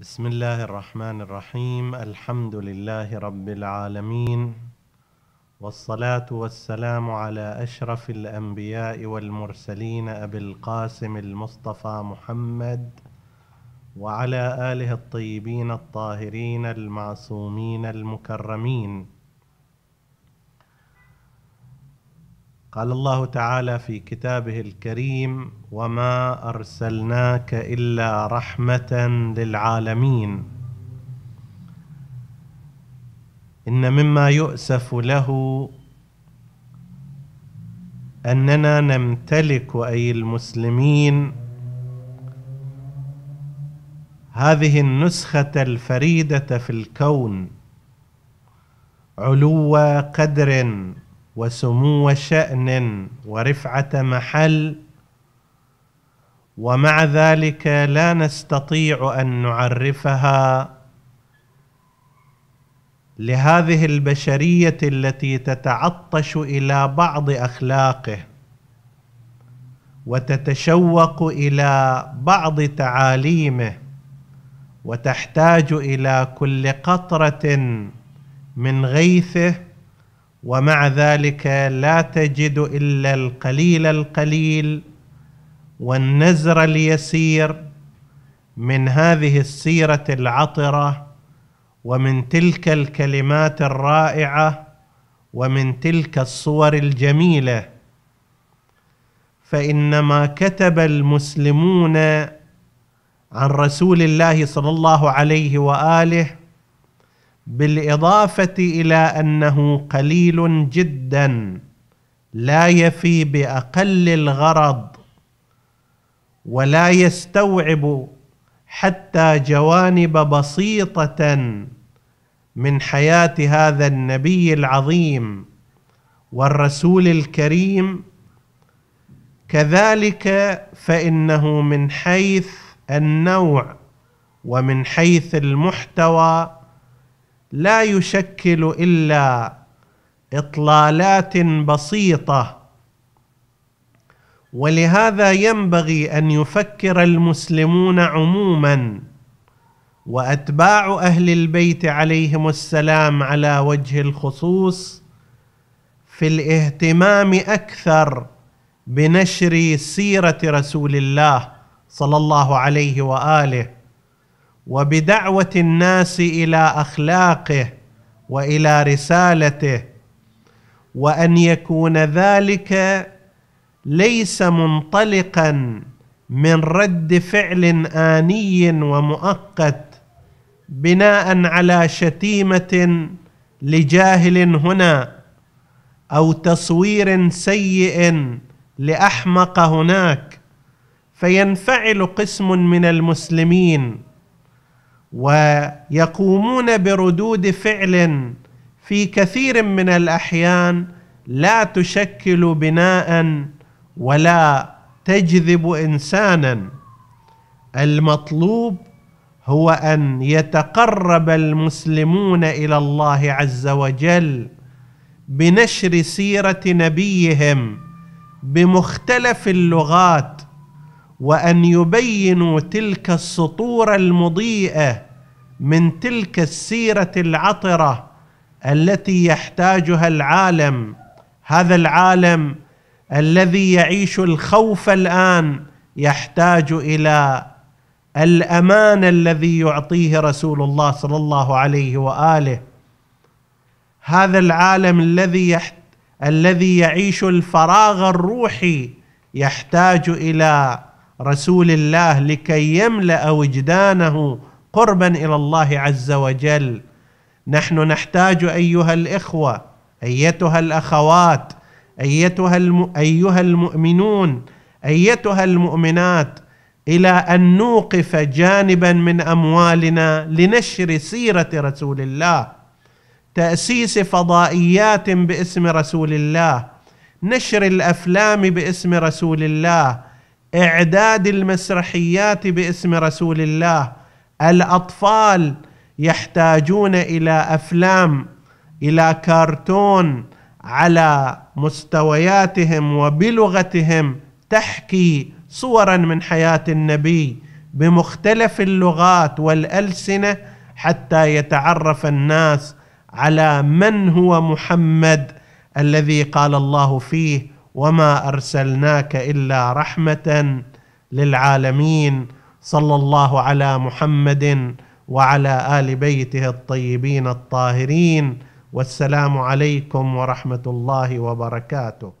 بسم الله الرحمن الرحيم الحمد لله رب العالمين والصلاه والسلام على اشرف الانبياء والمرسلين ابي القاسم المصطفى محمد وعلى اله الطيبين الطاهرين المعصومين المكرمين قال الله تعالى في كتابه الكريم وما ارسلناك الا رحمه للعالمين ان مما يؤسف له اننا نمتلك اي المسلمين هذه النسخه الفريده في الكون علو قدر وسمو شأن ورفعة محل ومع ذلك لا نستطيع أن نعرفها لهذه البشرية التي تتعطش إلى بعض أخلاقه وتتشوق إلى بعض تعاليمه وتحتاج إلى كل قطرة من غيثه ومع ذلك لا تجد الا القليل القليل والنزر اليسير من هذه السيره العطره ومن تلك الكلمات الرائعه ومن تلك الصور الجميله فانما كتب المسلمون عن رسول الله صلى الله عليه واله بالاضافه الى انه قليل جدا لا يفي باقل الغرض ولا يستوعب حتى جوانب بسيطه من حياه هذا النبي العظيم والرسول الكريم كذلك فانه من حيث النوع ومن حيث المحتوى لا يشكل الا اطلالات بسيطه ولهذا ينبغي ان يفكر المسلمون عموما واتباع اهل البيت عليهم السلام على وجه الخصوص في الاهتمام اكثر بنشر سيره رسول الله صلى الله عليه واله وبدعوه الناس الى اخلاقه والى رسالته وان يكون ذلك ليس منطلقا من رد فعل اني ومؤقت بناء على شتيمه لجاهل هنا او تصوير سيء لاحمق هناك فينفعل قسم من المسلمين ويقومون بردود فعل في كثير من الاحيان لا تشكل بناء ولا تجذب انسانا المطلوب هو ان يتقرب المسلمون الى الله عز وجل بنشر سيره نبيهم بمختلف اللغات وان يبينوا تلك السطور المضيئه من تلك السيره العطره التي يحتاجها العالم هذا العالم الذي يعيش الخوف الان يحتاج الى الامان الذي يعطيه رسول الله صلى الله عليه واله هذا العالم الذي يحت... الذي يعيش الفراغ الروحي يحتاج الى رسول الله لكي يملا وجدانه قربا الى الله عز وجل نحن نحتاج ايها الاخوه ايتها الاخوات ايتها الم... ايها المؤمنون ايتها المؤمنات الى ان نوقف جانبا من اموالنا لنشر سيره رسول الله تاسيس فضائيات باسم رسول الله نشر الافلام باسم رسول الله اعداد المسرحيات باسم رسول الله الاطفال يحتاجون الى افلام الى كرتون على مستوياتهم وبلغتهم تحكي صورا من حياه النبي بمختلف اللغات والالسنه حتى يتعرف الناس على من هو محمد الذي قال الله فيه وما ارسلناك الا رحمه للعالمين صلى الله على محمد وعلى ال بيته الطيبين الطاهرين والسلام عليكم ورحمه الله وبركاته